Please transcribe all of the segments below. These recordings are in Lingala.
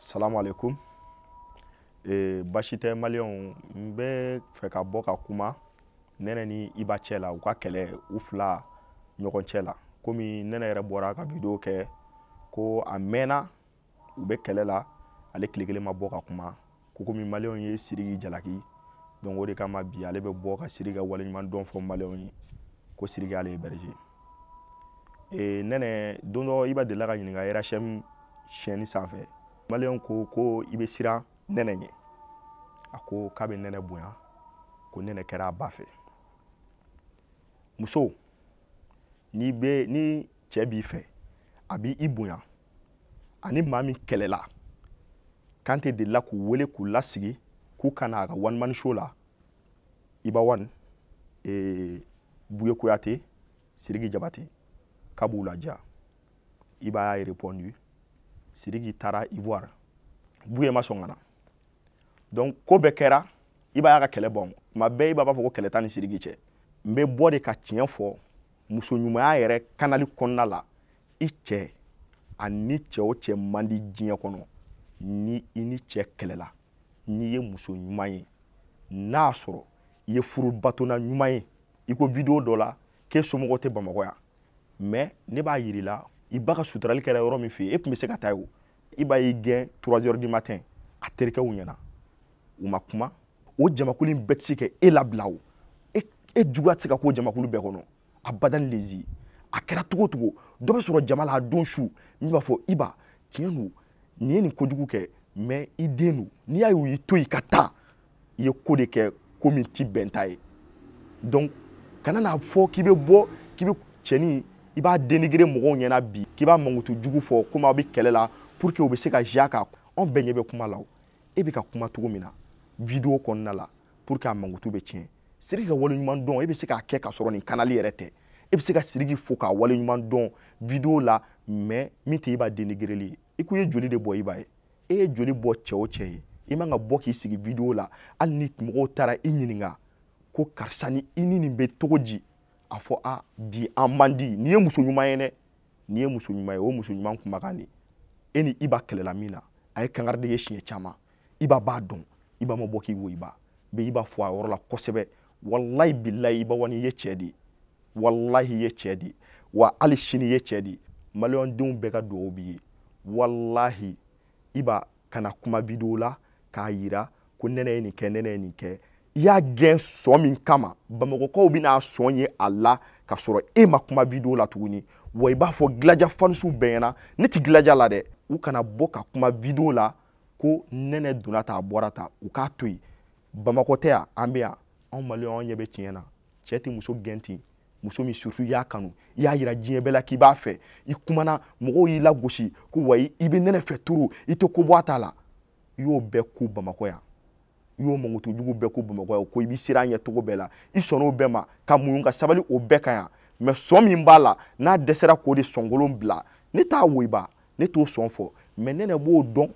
salamu alaikum e, basi tɛ maliyɛnw n bɛ fɛ ka bɔ ka kuma nɛnɛ ni iba cɛ la u ka kɛlɛ u fila ɲɔgɔn cɛ la komi nɛnɛ yɛrɛ bɔra ka video kɛ ko a mɛnna u bɛ kɛlɛ la ale tile kelen ma bɔ ka kuma ko komi maliyɛnw ye siriki jalaki donc o de kama bi ale bɛ bɔ ka siriki ka waleɲuman dɔn fɔ maliyɛnw ye ko siriki ale ye berger e, nɛnɛ don dɔ iba delila ka ɲininka rhm chaîne sanfɛ male yon kou kou ibe sira nene nye. A kou kabe nene bunyan, kou nene kera ba fe. Mousou, ni che bi fe, abi i bunyan, ane mami kele la. Kante de la kou wele kou lasgi, kou kanaga wan man shou la, iba wan, e bouye kou yate, sirigi jabati, kabou la ja. Iba ya e repon yu, siriki taara ivoire buye ma sɔn ka na donc ko bɛɛ kɛra i b'a y'a ka kɛlɛ ban tuma bɛɛ i b'a fɔ ko kɛlɛ t'an ni siriki cɛ n bɛ bɔ de ka tiɲɛ fɔ muso ɲumanya yɛrɛ kanali kɔnɔna la i cɛ ani cɛ o cɛ man di diɲɛ kɔnɔ ni i ni cɛ kɛlɛla n'i ye muso ɲuman ye n'a sɔrɔ i ye furubatona ɲuman ye i ko video dɔ la k'e somɔgɔw tɛ bamakɔ yan mɛ ne b'a yir'i la i ba ka suturali kɛra yɔrɔ min fɛ yen e tun bɛ se ka taa yen o i b'a y'i gɛn trois heures du matin a terikɛw ɲɛna u ma kuma o jamakulu in bɛɛ tɛ se ka e labila o e e juguya tɛ se ka k'o jamakulu bɛɛ kɔnɔ abadan lezi a kɛra cogo o dɔ bɛ sɔrɔ jama la a don su min b'a fɔ i ba tiɲɛ don nin ye nin kojugu kɛ mɛ i den don n'i y'a ye y'i to yen ka taa i ye ko de kɛ ko min ti bɛn ta ye donc kana n'a fɔ k'i bɛ bɔ k'i bɛ cɛnin i b'a denigre mɔgɔw ɲɛna bi k'i b'a mankutu jugu fɔ komi aw bɛ kɛlɛ la pour que u bɛ se ka ziya kan anw bɛɛ ɲɛ bɛ kuma la e bɛ ka kuma cogo min na video kɔnɔna la pour que a mankutu bɛ tiɲɛ siriki ka waleɲuman dɔn e bɛ se k'a kɛ ka sɔrɔ nin kanali yɛrɛ tɛ e bɛ se ka siriki fo k'a waleɲuman dɔn video la mais min tɛ i e b'a denigreli ye i ko i ye joli de bɔ i b'a ye e ye joli bɔ cɛ o cɛ ye i man ka bɔ k'i sigi video la hali ni mɔgɔw taara i ɲininka ko karisa ni i ni nin bɛ cogo di a fɔ a bi an man di nin ye muso ɲuman ye dɛ nin ye muso ɲuman ye o muso ɲuman kumakan de e ni i ba kɛlɛla min na a ye kangariden ye siɲɛ caman i ba b'a dɔn i ba ma bɔ k'i wo i ba bɛ i b'a fɔ a yɔrɔ la kosɛbɛ walahi bilahi i ba wani i ye cɛ de ye walahi i ye cɛ de ye wa hali sini i ye cɛ de ye maliyɛn denw bɛɛ ka duwawu b'i ye walahi i ba kana kuma video la k'a yira ko nɛnɛ ye nin kɛ nɛnɛ ye nin kɛ y'a gɛn sɔn min kama bamakɔkaw bɛna sɔn ye a la ka sɔrɔ e ma kuma video la tuguni wa i b'a fɔ gilaja fanisuw bɛɛ ɲɛna ne ti gilaja la dɛ u kana bɔ ka kuma video la ko nɛnɛ donna ta a bɔra tan u k'a to yen bamakɔ tɛ yan an bɛ yan anw maliyɛnw an ɲɛ bɛ tiɲɛ na cɛ tɛ muso gɛn ten muso min surtout y'a kanu i y'a yira diɲɛ bɛɛ la k'i b'a fɛ i kumana mɔgɔw y'i lagosi ko wayi i bɛ nɛnɛ fɛ turu i tɛ ko bɔ a ta la i y'o bɛɛ ku bamakɔ yan i y'o mankutu jugu bɛɛ ko bamakɔ yan ko i b'i sira ɲɛ cogo bɛɛ la i sɔnna o bɛɛ ma ka muɲu ka sabali o bɛɛ kan yan mɛ sɔn min b'a la n'a dɛsɛra k'o de sɔnkolon bila ne t'a woyiba ne t'o sɔn fɔ mɛ ne b'o dɔn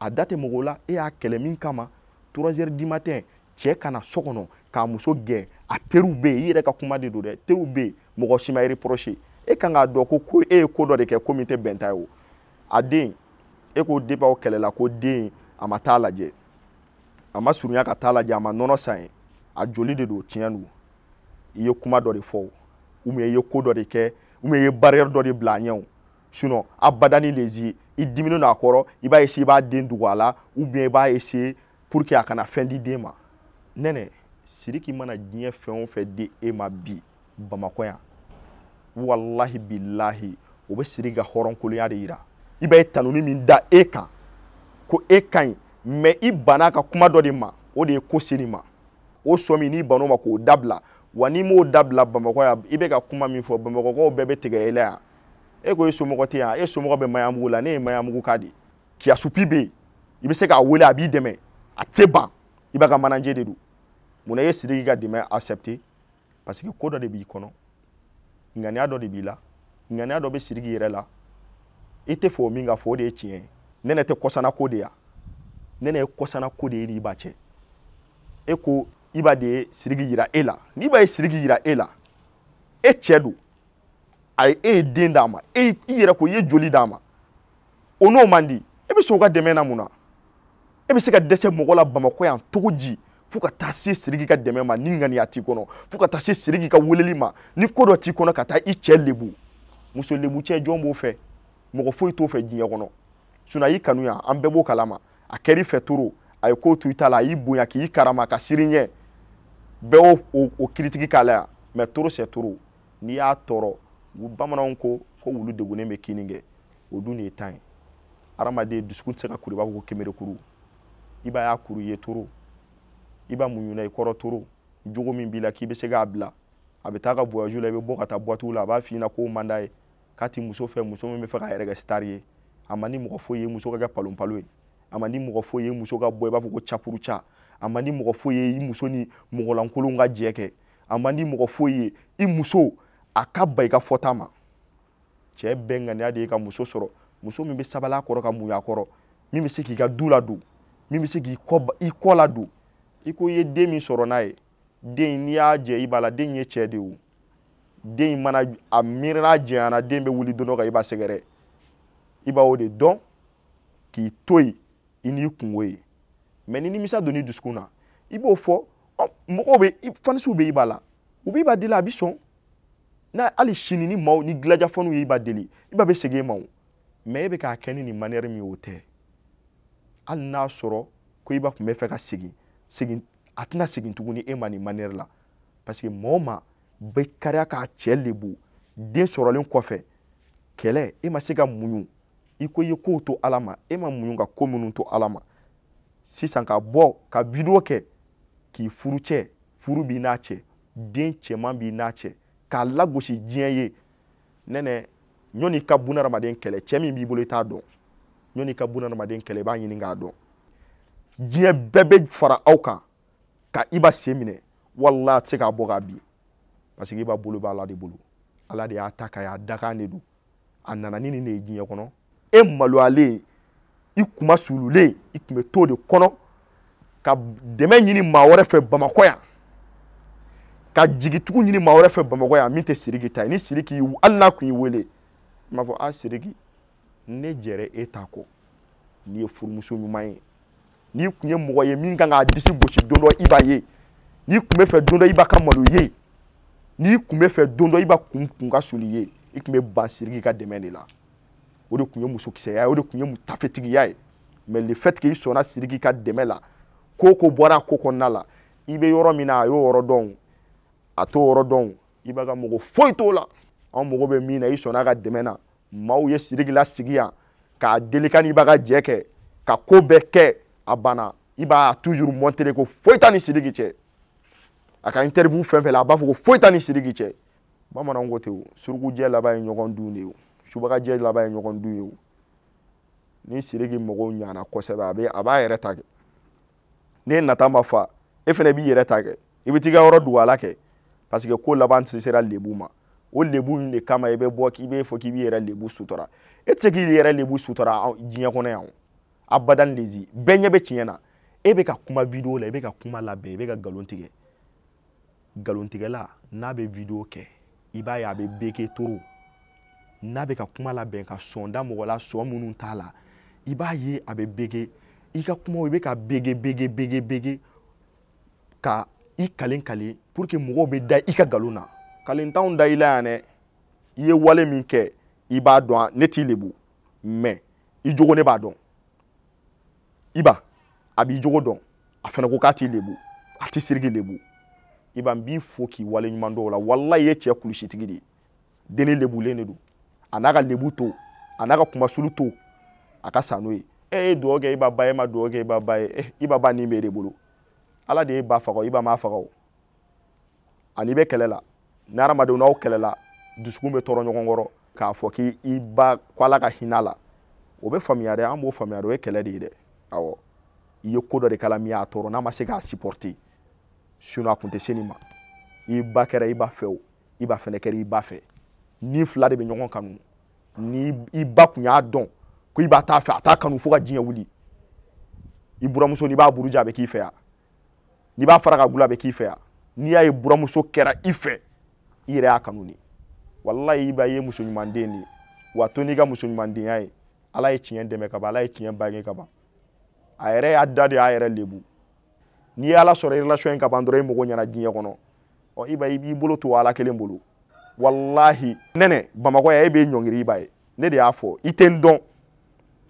a da tɛ mɔgɔ la e y'a kɛlɛ min kama trois heures du matin cɛ ka na so kɔnɔ k'a muso gɛn a teriw bɛ yen i yɛrɛ ka kuma de don dɛ teriw bɛ yen mɔgɔ si ma reprocher e kan k'a dɔn ko ko e ye ko dɔ de kɛ ko min tɛ bɛnta ye o a den e ko depi aw kɛlɛla ko den a ma taa lajɛ a ma surunya ka taa lajɛ a ma nɔnɔ san ye a joli de don tiɲɛ don i ye kuma dɔ de fɔ ou bien i ye ko dɔ de kɛ ou bien i ye barrière dɔ de bila a ɲɛ o sinon abada ni lesi i diminen don a kɔrɔ i b'a essayer i b'a den dogo a la ou i b'a essayer pour que a kana fɛn di den ma nɛnɛ siriki mana diɲɛ fɛn o fɛn di e ma bi bamakɔ yan walahi bilahi o bɛ siri ka hɔrɔnkolonya de yira i b'a ye tanuni min da e kan ko e ka ɲi mɛ i banna ka kuma dɔ de ma o de ye ko se nin ma o sɔ min n'i banna o ma k'o dabila wa n'i m'o dabila bamakɔ yan i bɛ ka kuma min fɔ bamakɔkaw bɛɛ bɛ tigɛ e la yan e ko e somɔgɔ tɛ yan e somɔgɔ bɛ mayamugu la ne ye mayamugu k'a de kiyasupi bɛ yen i bɛ se k'a wele a b'i dɛmɛ a tɛ ban i b'a ka manaje de don munna e ye sidiki ka dɛmɛ accepter parce que ko dɔ de b'i kɔnɔ ŋaniya dɔ de b'i la ŋaniya dɔ bɛ sidiki yɛrɛ la i tɛ fɛ o min ka fɔ o de ye tiɲɛ ye nɛnɛ tɛ kɔsanna ko de yan ne na ye kɔsanna ko de ye ni iba cɛ e ko iba de ye siriki yira e la ni iba ye siriki yira e la e cɛ don a ye e ye den d'a ma e i yɛrɛ ko i ye joli d'a ma o n'o man di e bɛ se o ka dɛmɛ na mun na e bɛ se ka dɛsɛ mɔgɔ la bamakɔ yan togo ji fo ka taa se siriki ka dɛmɛ ma ni ŋaniya t'i kɔnɔ fo ka taa se siriki ka weleli ma ni ko dɔ t'i kɔnɔ ka taa i cɛ lebu muso lebu cɛ jɔn b'o fɛ mɔgɔ foyi t'o fɛ diɲɛ kɔnɔ sinɔn a y'i kanu yan an bɛɛ b'o kalama a kɛr'i fɛ toro a ye ko to i ta la a y'i bonya k'i karama ka siri ɲɛ bɛɛ y'o o kiritiki k'a la yan mɛ toro sɛ toro n'i y'a tɔɔrɔ bamananw ko ko wulu degunnen bɛ kini kɛ o dun de ye tan ye hadamaden dusukun tɛ se ka kuru i b'a fɔ ko kenberekuru i b'a y'a kuru i ye toro i b'a muɲuna i kɔrɔ toro jogo min b'i la k'i bɛ se k'a bila a bɛ taa ka voyage la i bɛ bɔ ka taa boîte la a b'a f'i ɲɛna k'o man d'a ye k'a ti muso fɛ muso min bɛ fɛ k'a yɛrɛ kɛ star ye a man di mɔgɔ foyi ye muso ka kɛ palon palon ye a man di mɔgɔ foyi ye i muso ka bɔ i b'a fɔ ko capuruca a man di mɔgɔ foyi ye i muso ni mɔgɔlankolon ka jɛ kɛ a man di mɔgɔ foyi ye i muso a ka ban i ka fɔta ma cɛ bɛɛ ŋaniya de ye ka muso sɔrɔ muso min bɛ sabali a kɔrɔ ka muɲu a kɔrɔ min bɛ se k'i ka du ladon min bɛ se k'i kɔ i kɔ ladon i ko i ye den min sɔrɔ n'a ye den in n'i y'a jɛ i b'a la den in ye cɛ de ye o den in mana a miiri n'a janyana den bɛ wuli don dɔ kan i b'a sɛgɛrɛ i b'a o de dɔn k'i to yen Um, ini kunwo ye mɛ ni nimisa donni dusukun na i b'o fɔ mɔgɔw bɛ fanisiw bɛ i b'a la u b'i b'a deli a bɛ sɔn n'a hali sini ni maaw ni gilajafɔniw y'i b'a deli i b'a bɛ segin e ma o mɛ e bɛ k'a kɛ ni nin manière min ye o tɛ hali n'a sɔrɔ ko i b'a tun bɛ fɛ ka segin segin a tɛna segin tuguni e ma nin manière la parce que maa o maa bɛ kariya k'a cɛ lebu den sɔrɔlen kɔfɛ kɛlɛ e ma se ka muɲu i ko i ye kow to ala ma e ma muɲu ka ko minnu to ala ma sisan ka bɔ ka widewo kɛ k'i furu cɛ furu b'i n'a cɛ den cɛman b'i n'a cɛ k'a lagosi diɲɛ ye nɛnɛ ɲɔni ka bunadamaden kɛlɛ cɛ min b'i bolo i t'a dɔn ɲɔni ka bunadamaden kɛlɛ i b'a ɲini k'a dɔn diɲɛ bɛɛ bɛ fara aw kan ka i ba sen minɛ wala tɛ se k'a bɔ k'a bin parce que i b'a bolo b'a ala de bolo ala de y'a ta ka y'a dakan de don a nana ni nin de ye diɲɛ kɔnɔ e maloyalen i kuma sululen i tun bɛ t'o de kɔnɔ ka dɛmɛ ɲini maa wɛrɛ fɛ bamakɔ yan ka jigitugu ɲini maa wɛrɛ fɛ bamakɔ yan min tɛ siriki ta ye ni siriki hali n'a tun y'i wele i b'a fɔ a ah, siriki ne jɛra e ta kɔ n'i ye furumuso ɲuman ye n'i tun ye mɔgɔ ye min kan k'a disi gosi don dɔ i b'a ye n'i tun bɛ fɛ don dɔ i b'a ka malo ye n'i tun bɛ fɛ don dɔ i b'a kun kun ka suli ye i tun bɛ ban siriki ka dɛmɛ de la. o de tun ye musokisɛya ye o de tun ye tafetigiya ye mɛ le fait que i sɔnna siriki ka dɛmɛ la ko o ko bɔra a ko kɔnɔna la i bɛ yɔrɔ min na a y'o yɔrɔ dɔn a t'o yɔrɔ dɔn i b'a ka mɔgɔ foyi t'o la anw mago bɛ min na i sɔnna a ka dɛmɛ na maaw ye siriki lasigi yan k'a deli ka n'i b'a ka jɛ kɛ ka ko bɛɛ kɛ a banna i b'a toujours montrer ko foyi t'a ni siriki cɛ a ka interview fɛn fɛn la a b'a fɔ ko foyi t'a ni siriki cɛ bamananw ko ten o surugujɛ laban ye ɲɔgɔn dun de ye o. subagajɛ laban ye ɲɔgɔn dun ye o ni siriki mɔgɔw ɲana kosɛbɛ a bɛ a b'a yɛrɛ ta kɛ ne nata ma fa e fɛnɛ b'i yɛrɛ ta kɛ i bɛ t'i ka yɔrɔ dugala kɛ parce que ko laban se sera lebu ma o lebu in de kama i bɛ bɔ k'i bɛ fɔ k'i b'i yɛrɛ lebu sutura e tɛ se k'i yɛrɛ lebu sutura diɲɛ kɔnɔ yan o abada lezi bɛɛ ɲɛ bɛ tiɲɛ na e bɛ ka kuma video la i bɛ ka kuma labɛn i bɛ ka nkalon tigɛ nkalon tigɛla n'a bɛ video kɛ i b'a ye a bɛ beke toro n'a bɛ ka kuma labɛn ka sɔn da mɔgɔ la sɔn minnu t'a la i b'a ye a bɛ bege i ka kumaw i bɛ ka bege bege bege bege ka i kalen kalen pour que mɔgɔw bɛ da i ka nkalon na kalentanw da i la yan dɛ i ye wale min kɛ i b'a dɔn ne t'i lebu mɛ i jogo ne b'a dɔn i ba a b'i jogo dɔn a fana ko k'a t'i lebu a t'i siriki lebu i ba n b'i fo k'i waleɲuman dɔn o la walayi i ye cɛ kulusitigi de ye denni lebulen de don a n'a ka lebu to a n'a ka kumasulu to a ka sa n'o ye e ye dugawu kɛ i e ba ba ye e ma dugawu kɛ e i ba ba ye eh, i ba ba nin bɛ e de bolo ala de y'e ba faga o i ba ma faga o ani bɛ kɛlɛ la ni hadamadenw n'aw kɛlɛla dusukun bɛ tɔɔrɔ ɲɔgɔn kɔrɔ k'a fɔ k'i ba ko ala ka hinɛ la o bɛ faamuya dɛ an b'o faamuya dɛ o ye kɛlɛ de ye dɛ awɔ i ye ko dɔ de kala min y'a tɔɔrɔ n'a ma se k'a supporter sinon a tun tɛ se nin ma i ba kɛra i ba fɛ o i ba fana kɛra i ba fɛ ni fila de bɛ ɲɔgɔn kanu ni i ba kun y'a dɔn ko i b'a t'a fɛ a t'a kanu fo ka diɲɛ wuli i buramuso n'i b'a buruja a bɛ k'i fɛ yan n'i b'a fara ka gula a bɛ k'i fɛ yan n'i y'a ye buramuso kɛra i fɛ i yɛrɛ y'a kanu de walahi i b'a ye muso ɲuman den de wa to n'i ka muso ɲuman denya ye ala ye tiɲɛ dɛmɛ ka ban ala ye tiɲɛ bange ka ban a yɛrɛ y'a da de y'a yɛrɛ lebu n'i ye ala sɔrɔ relation in ka ban dɔrɔn i mago ɲɛna diɲɛ kɔnɔ ɔ i b'a ye i b'i bolo to ala kelen bolo walahi nɛnɛ bamakɔ yan e bɛ ɲɔngiri i ba ye ne de y'a fɔ i tɛ n dɔn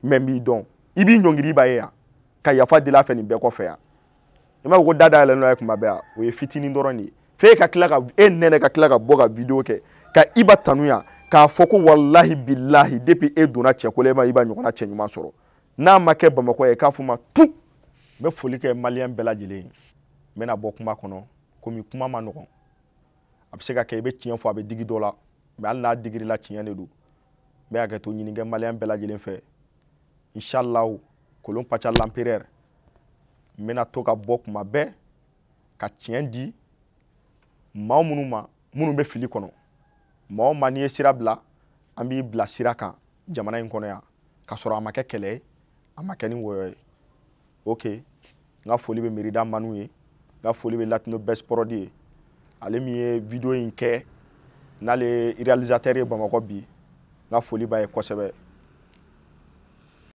mɛ n b'i dɔn i b'i ɲɔngiri i ba ye yan ka yafa deli a fɛ nin bɛɛ kɔfɛ yan i m'a fɔ ko da dayɛlɛ n'o ye kuma bɛɛ yan o ye fitinin dɔrɔn de ye f'e ka tila ka e nɛnɛ ka tila ka bɔ ka video kɛ ka i ba tanu yan k'a fɔ ko walahi bilahi depi e donna cɛko la e ma i ba ɲɔgɔnna cɛ ɲuman sɔrɔ n'a ma kɛ bamakɔ ye k'a fɔ ma tu n bɛ foli kɛ maliyɛn bɛɛ lajɛlen ye n bɛna bɔ kuma kɔnɔ komi kuma ma nɔgɔn a bɛ se ka kɛ i bɛ tiɲɛ fɔ a bɛ digi dɔ la mɛ hali n'a digirila tiɲɛ de don n bɛ hakɛ to ɲini maliyɛn bɛɛ lajɛlen fɛ inshallahu kolon pata l'empereur n bɛna to ka bɔ kuma bɛɛ ka tiɲɛ di maa minnu ma minnu bɛ fili kɔnɔ maa o maa n'i ye sira bila an b'i bila sira kan jamana in kɔnɔ yan k'a sɔrɔ a ma kɛ kɛlɛ ye a ma kɛ ni wɔyɔ ye ok n ka foli bɛ merida manu ye n ka foli bɛ latino bɛsporɔdi ye ale min ye video in kɛ n'ale ye réalisateur ye Bamakɔ bi n ka foli b'a ye kosɛbɛ